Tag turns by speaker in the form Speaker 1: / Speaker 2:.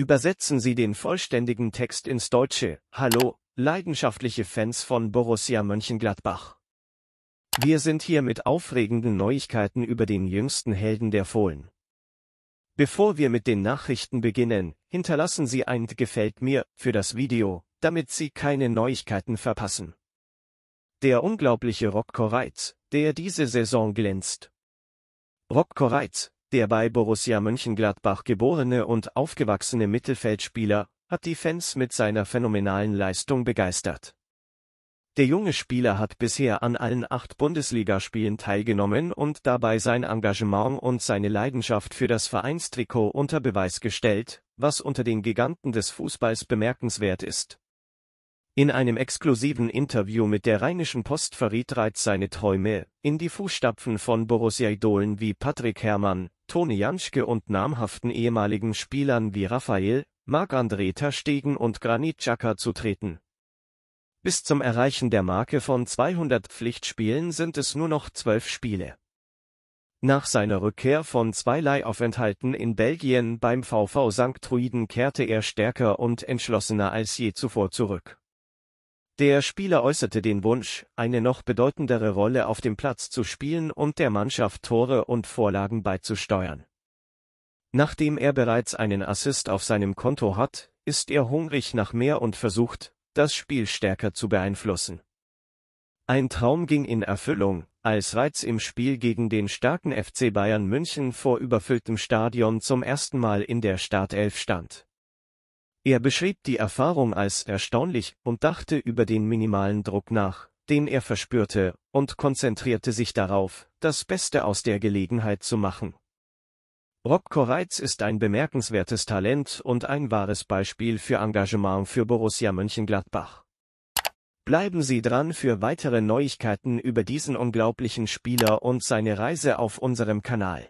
Speaker 1: Übersetzen Sie den vollständigen Text ins Deutsche. Hallo, leidenschaftliche Fans von Borussia Mönchengladbach. Wir sind hier mit aufregenden Neuigkeiten über den jüngsten Helden der Fohlen. Bevor wir mit den Nachrichten beginnen, hinterlassen Sie ein Gefällt mir für das Video, damit Sie keine Neuigkeiten verpassen. Der unglaubliche Rock Koreitz, der diese Saison glänzt. Rock Koreitz, der bei Borussia Mönchengladbach geborene und aufgewachsene Mittelfeldspieler hat die Fans mit seiner phänomenalen Leistung begeistert. Der junge Spieler hat bisher an allen acht Bundesligaspielen teilgenommen und dabei sein Engagement und seine Leidenschaft für das Vereinstrikot unter Beweis gestellt, was unter den Giganten des Fußballs bemerkenswert ist. In einem exklusiven Interview mit der Rheinischen Post verriet Reitz seine Träume, in die Fußstapfen von Borussia-Idolen wie Patrick Herrmann, Toni Janschke und namhaften ehemaligen Spielern wie Raphael, Marc-André Stegen und Granit Xhaka zu treten. Bis zum Erreichen der Marke von 200 Pflichtspielen sind es nur noch zwölf Spiele. Nach seiner Rückkehr von zwei Leihaufenthalten in Belgien beim VV St. Truiden kehrte er stärker und entschlossener als je zuvor zurück. Der Spieler äußerte den Wunsch, eine noch bedeutendere Rolle auf dem Platz zu spielen und der Mannschaft Tore und Vorlagen beizusteuern. Nachdem er bereits einen Assist auf seinem Konto hat, ist er hungrig nach mehr und versucht, das Spiel stärker zu beeinflussen. Ein Traum ging in Erfüllung, als Reiz im Spiel gegen den starken FC Bayern München vor überfülltem Stadion zum ersten Mal in der Startelf stand. Er beschrieb die Erfahrung als erstaunlich und dachte über den minimalen Druck nach, den er verspürte, und konzentrierte sich darauf, das Beste aus der Gelegenheit zu machen. Rob Koreitz ist ein bemerkenswertes Talent und ein wahres Beispiel für Engagement für Borussia Mönchengladbach. Bleiben Sie dran für weitere Neuigkeiten über diesen unglaublichen Spieler und seine Reise auf unserem Kanal.